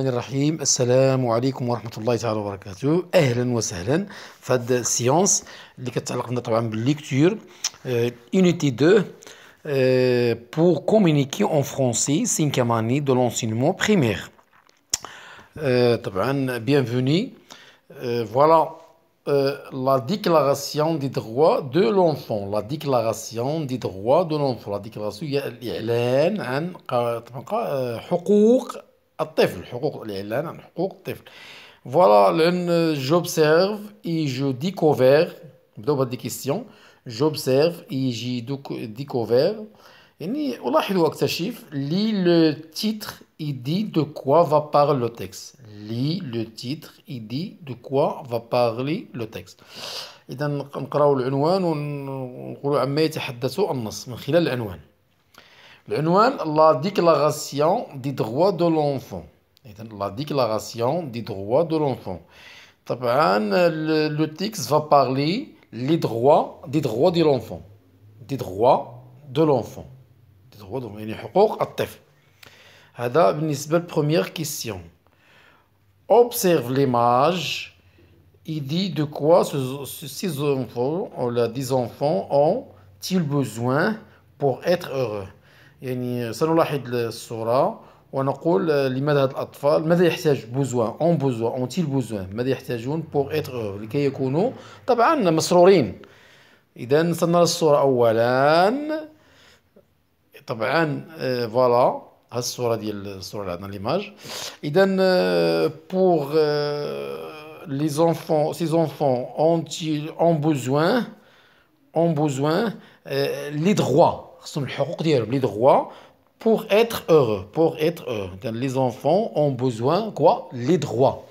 الرحمن الرحيم السلام عليكم ورحمه الله تعالى وبركاته اهلا وسهلا في هذا السيونس اللي كتعلق لنا طبعا بالليكتور يونيتي 2 بور كومونيكي اون فرونسي سينكام ماني دو لونسينمون بريمير طبعا بيان فوني فوالا لا ديكلاراسيون دي droits دو لونفون لا ديكلاراسيون دي droits دو لونفون لا ديكلاراسيون هي الاعلان عن طبعا حقوق Voilà, j'observe et je découvre. Je vais des questions. J'observe et j'ai découvert. Et le titre et dit de quoi va parler le texte. lit le titre et dit de quoi va parler le texte. Et on la déclaration des droits de l'enfant. La déclaration des droits de l'enfant. Le texte va parler les droits, des droits de l'enfant. Des droits de l'enfant. Des droits de l'enfant. هذا première observe l'image il dit de quoi ces enfants des enfants ont-ils besoin pour être heureux يعني سنلاحظ الصورة ونقول لماذا هاد الأطفال ماذا يحتاج بوزوان أون بوزوان أون تيل بوزوان ماذا يحتاجون بوغ إتغ لكي يكونوا طبعا مسرورين إذا سنرى الصورة أولا طبعا فوالا آه، ها الصورة ديال الصورة اللي عندنا ليماج إذا بوغ لي زونفون سي زونفون أون تيل أون بوزوان أون بوزوان لي دغوا Les droits pour être heureux. Les enfants ont besoin de quoi Les droits.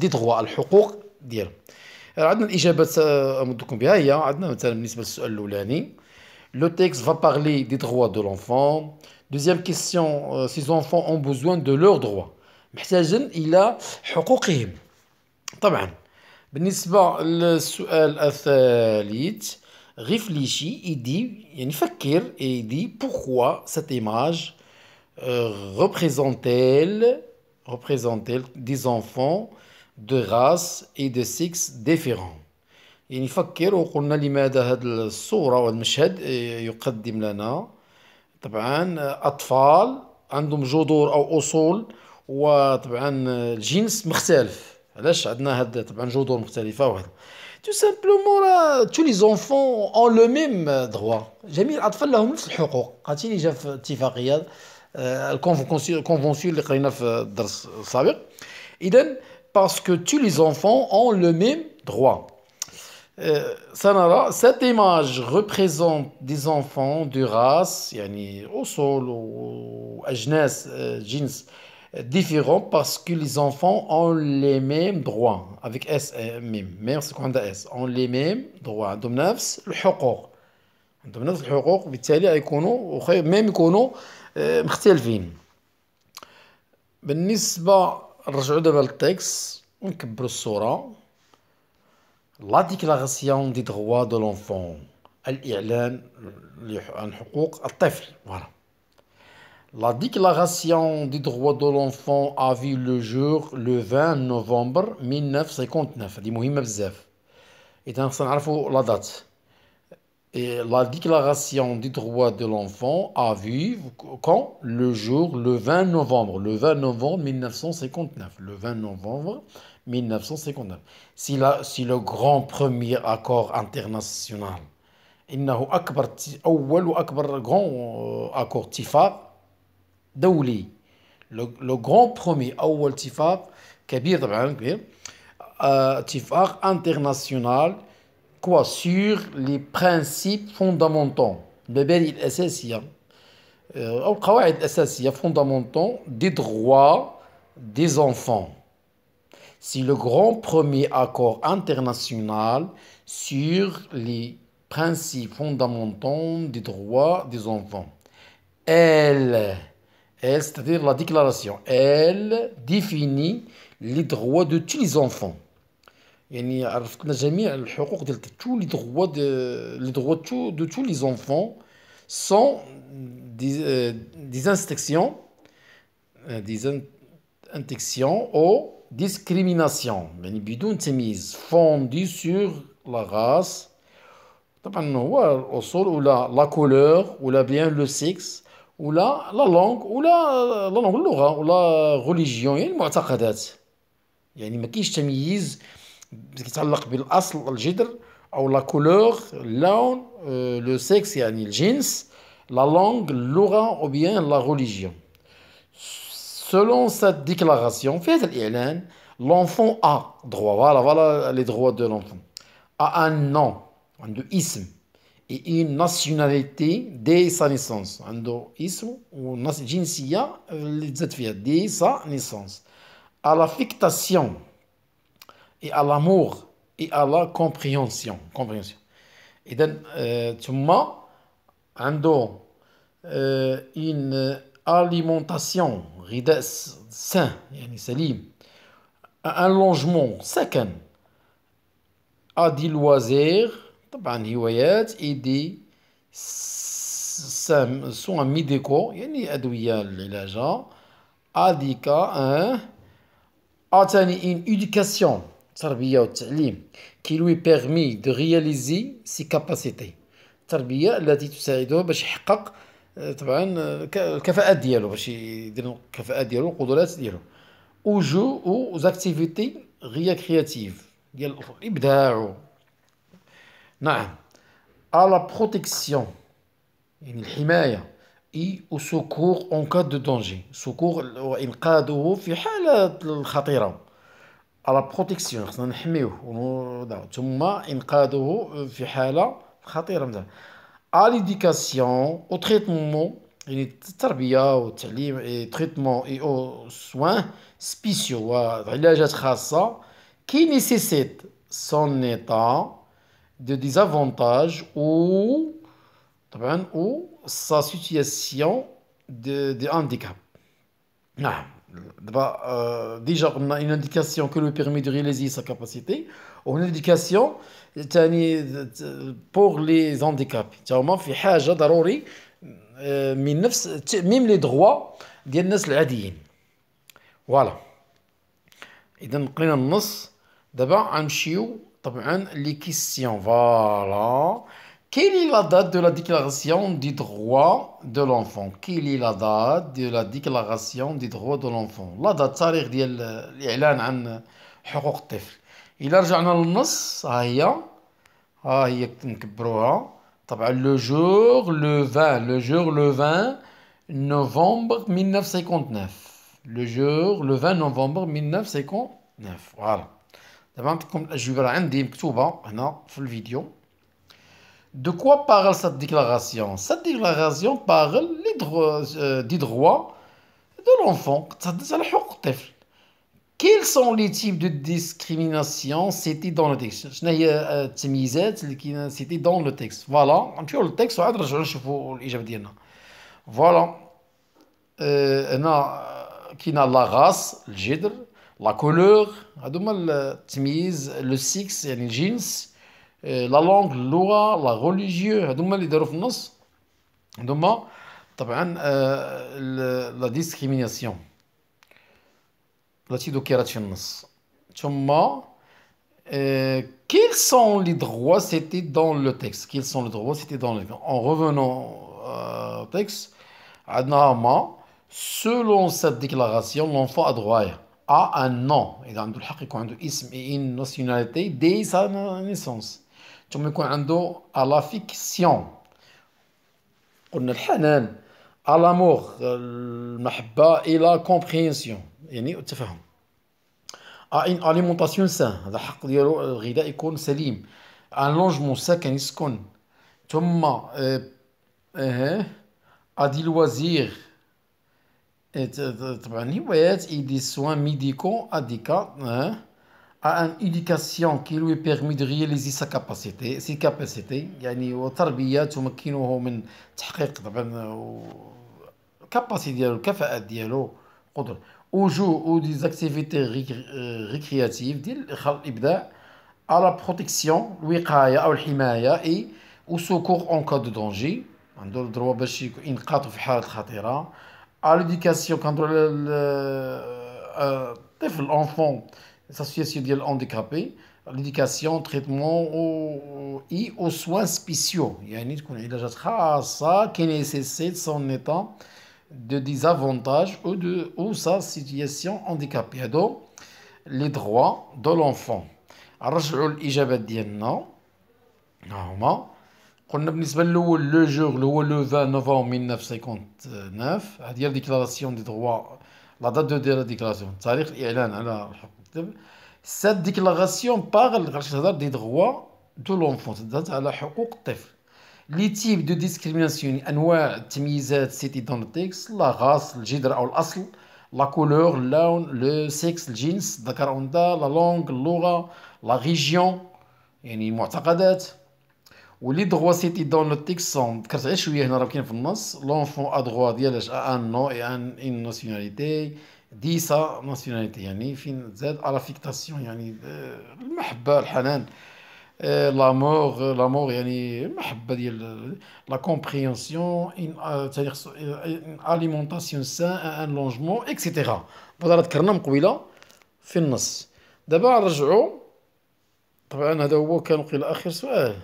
Les droits, les droits. dire a des réponses à ces questions. On a une question. Le texte va parler des droits de l'enfant. Deuxième question. Euh, ces enfants ont besoin de leurs droits. Ils ont besoin de leurs droits. Bien sûr. Pour la question troisième. réfléchit et dit, يعني fakir, et il dit pourquoi cette image euh, représente-t-elle représente-t-elle des enfants de race et de sexe différents يعني فكر وقلنا لماذا هذه الصورة والمشهد يقدم لنا طبعا أطفال عندهم جذور أو أصول وطبعا الجنس مختلف علاش عندنا هاد طبعا جذور مختلفة وهذا tout simplement là, tous les enfants ont le même droit. J'ai mis l'enfant là, le droit. Quand il est déjà euh, fait, il convention, le savez. Et donc, parce que tous les enfants ont le même droit. Euh, cette image représente des enfants de race, au sol, ou à jeans, différents parce que les enfants ont les mêmes droits avec S ميم ميم عندها S ont les mêmes droits عندهم نفس الحقوق عندهم نفس الحقوق بالتالي غيكونوا ميم يكونوا مختلفين بالنسبة نرجعوا دابا للتكست ونكبروا الصورة لا ديكلاراسيون دي دغوا دو لونفون الاعلان عن حقوق الطفل فوالا la Déclaration des droits de l'enfant a vu le jour le 20 novembre 1959. C'est مهمة بزاف. Et la Déclaration des droits de l'enfant a vu quand le jour le 20 novembre, le 20 novembre 1959, le 20 novembre 1959. Si, la, si le grand premier accord international, il le grand euh, accord TIFA, les le grand premier accord international quoi sur les principes fondamentaux bébé fondamentaux des droits des enfants C'est le grand premier accord international sur les principes fondamentaux des droits des enfants elle elle, c'est-à-dire la déclaration, elle définit les droits de tous les enfants. tous les droits de les de tous les enfants sont des, euh, des instructions euh, des aux discriminations يعني بدون fondées sur la race la couleur la bien le sexe ولا لا لونغ ولا لا لونغ اللغه ولا غوليجيون يعني المعتقدات يعني ما كاينش تمييز يتعلق بالاصل الجدر او لا كولور اللون لو آه، سيكس يعني الجنس لا لونغ اللغه او بيان لا غوليجيون Selon cette déclaration, هذا الاعلان l'enfant a droit, voilà, voilà les droits de l'enfant, a un nom, عندو اسم et une nationalité dès sa naissance. un اسم وجنسية اللي dès sa naissance. À l'affectation et à l'amour et à la compréhension. compréhension. إذا un عنده une alimentation saine. sain يعني سليم. Un logement سكن. À des loisirs طبعا هوايات ايدي سوان ميديكو يعني ادويه للعلاج اديكا اه اتاني آه، ان ايديكاسيون تربيه والتعليم كي لوي بيرمي دو رياليزي سي كاباسيتي التربيه التي تساعده باش يحقق آه، طبعا آه، الكفاءات ديالو باش يدير الكفاءات ديالو القدرات ديالو او جو او زاكتيفيتي غيا كرياتيف ديال الابداع non à la protection et au secours en cas de danger secours en في de danger à la protection à l'éducation au traitement يعني traitement et aux soins spéciaux qui nécessite son état de désavantages ou, ou sa situation de, de handicap. Ah, euh, déjà, on a une indication que lui permet de réaliser sa capacité, ou une indication pour les handicaps. c'est handicapés. Euh, même les droits des gens Voilà. et إذا لقينا النص دابا غنمشيو les questions, voilà. quelle est la date de la déclaration des droits de l'enfant quelle est la date de la déclaration des droits de l'enfant La date ça ديال الاعلان عن حقوق الطفل الا رجعنا للنص ها هي ها le jour, le 20 novembre jour, le 20 novembre 1959 le jour le 20 novembre 1959 voilà je vais vous donner un début tout de suite. Maintenant, De quoi parle cette déclaration? Cette déclaration parle des euh, droits de l'enfant. Quels sont les types de discrimination c'était dans le texte? Je ne sais pas si c'est misé, c'est ce qui euh, a dans le texte. Voilà. Le texte sera autre chose. Je vais dire non. Voilà. Maintenant, euh, qui n'a la race, le gène la couleur, التمييز, le sexe, les jeans, euh, la langue, la loi, la religion, les droits de euh, la discrimination. la euh, Quels sont les droits c'était dans le texte Quels sont les droits c'était dans le En revenant au texte, selon cette déclaration, l'enfant a droit. ا ان nom اذا عنده الحق يكون عنده اسم et une nationalité dès sa naissance ثم يكون عنده ا لا فيكسيون قلنا الحنان à l'amour المحبه الى compréhension يعني التفاهم ا une alimentation saine هذا حق ديالو الغذاء يكون سليم ان لونجمون ساكن يسكن ثم اه ا دي لوازير Euh, euh, طبعا هوايات اي دي سوان ميديكو اديكا ا ان ايديكاسيون كي لوي بيغمي دو de سا كاباسيتي سي كاباسيتي يعني وتربية تمكنه من تحقيق طبعا الكاباسيتي ديالو الكفاءات ديالو قدر جو او دي زاكتيفيتي ريكرياتيف ديال خلق الابداع على بروتيكسيون الوقايه او الحمايه اي وسكور اون كا دو دونجي عنده الدروا باش ينقاذو في حاله خطيره Euh, euh, à l'éducation contre l'enfant, l'association à handicapée l'éducation, traitement et aux soins spéciaux. Il y a une علاجات ça qui nécessite son état de désavantage ou, de, ou sa situation handicapée. Donc, les droits de l'enfant. Alors, vais vous dire non normalement قلنا بالنسبه للاول لو جور اللي هو لو 20 نوفمبر 1959 هذه هي ديكلاراسيون دي دووا لا دات دو ديال ديكلاراسيون تاريخ الاعلان على الحق الطفل سات ديكلاراسيون باغل غاش تهضر دي دووا دو لونفون تهضر على حقوق الطفل لي تيب دو ديسكريميناسيون انواع التمييزات سيتي دون تيكس لا غاس الجدر او الاصل لا كولور اللون لو سيكس الجنس ذكر انثى لا لونغ اللغه لا ريجيون يعني معتقدات ولي دغوا سيتي دون لو تيكس سون ذكرت غير شويه هنا راه كاين في النص لونفون ا دغوا ديال ان نو اي ان ان ناسيوناليتي دي سا ناسيوناليتي يعني فين زاد على فيكتاسيون يعني آه، المحبه الحنان لامور آه، لامور آه، يعني المحبه ديال لا كومبريونسيون ان اليمونطاسيون سان ان لونجمون اكسيتيرا هذا ذكرنا من قبيله في النص دابا نرجعوا طبعا هذا هو كان قيل اخر سؤال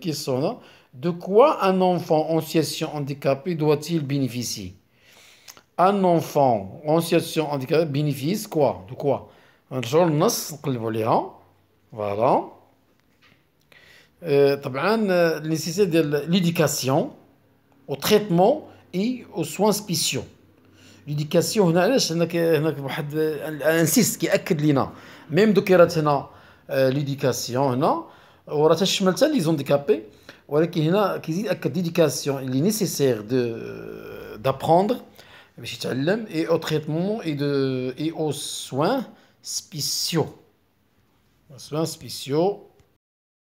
quest euh, de quoi un enfant en situation handicapée doit-il bénéficier Un enfant en situation handicapée bénéficie quoi De quoi Voilà. طبعا nécessité de l'éducation au traitement et aux soins spéciaux L'éducation, On insiste, qui هناك واحد انسيست كياكد لينا ميم Or à ces schmaltz ils ont décapé. Voilà qu'il y a qu'il y il est nécessaire de d'apprendre mais chez et au traitement et de et aux soins spéciaux, soins spéciaux.